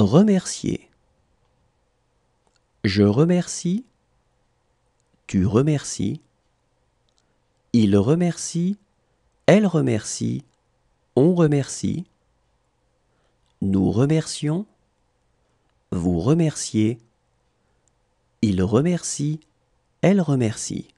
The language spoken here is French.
Remercier. Je remercie. Tu remercies. Il remercie. Elle remercie. On remercie. Nous remercions. Vous remerciez. Il remercie. Elle remercie.